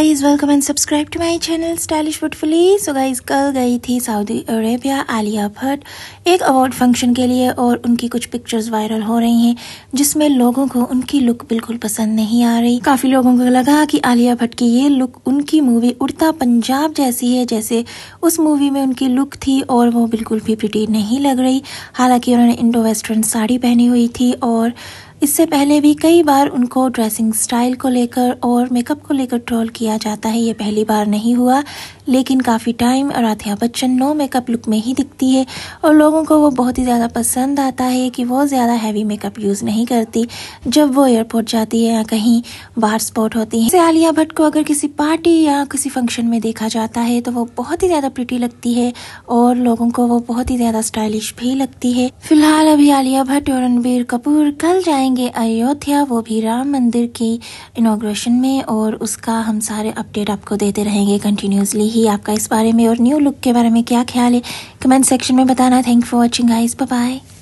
guys welcome and subscribe to my channel stylish beautifully so guys कल गई थी Saudi Arabia Alia Bhatt एक award function के लिए और उनकी कुछ पिक्चर्स वायरल हो रही हैं जिसमें लोगों को उनकी लुक बिल्कुल पसंद नहीं आ रही काफी लोगों को लगा कि आलिया भट्ट की ये लुक उनकी मूवी उड़ता पंजाब जैसी है जैसे उस मूवी में उनकी लुक थी और वो बिल्कुल भी प्रिटी नहीं लग रही हालांकि उन्होंने इंडो वेस्टर्न साड़ी पहनी हुई थी और इससे पहले भी कई बार उनको ड्रेसिंग स्टाइल को लेकर और मेकअप को लेकर ट्रोल किया जाता है ये पहली बार नहीं हुआ लेकिन काफ़ी time Aaradhya Bachchan no makeup look में ही दिखती है और लोगों को वो बहुत ही ज़्यादा पसंद आता है कि वो ज़्यादा हैवी मेकअप यूज़ नहीं करती जब वो एयरपोर्ट जाती है या कहीं बाहर स्पॉट होती है आलिया भट्ट को अगर किसी पार्टी या किसी फंक्शन में देखा जाता है तो वो बहुत ही ज़्यादा प्रिटी लगती है और लोगों को वो बहुत ही ज़्यादा स्टाइलिश भी लगती है फिलहाल अभी आलिया भट्ट और रणबीर कपूर कल जाए जाएंगे अयोध्या वो भी राम मंदिर की इनाग्रेशन में और उसका हम सारे अपडेट आपको देते रहेंगे कंटिन्यूसली ही आपका इस बारे में और न्यू लुक के बारे में क्या ख्याल है कमेंट सेक्शन में बताना thank for watching guys bye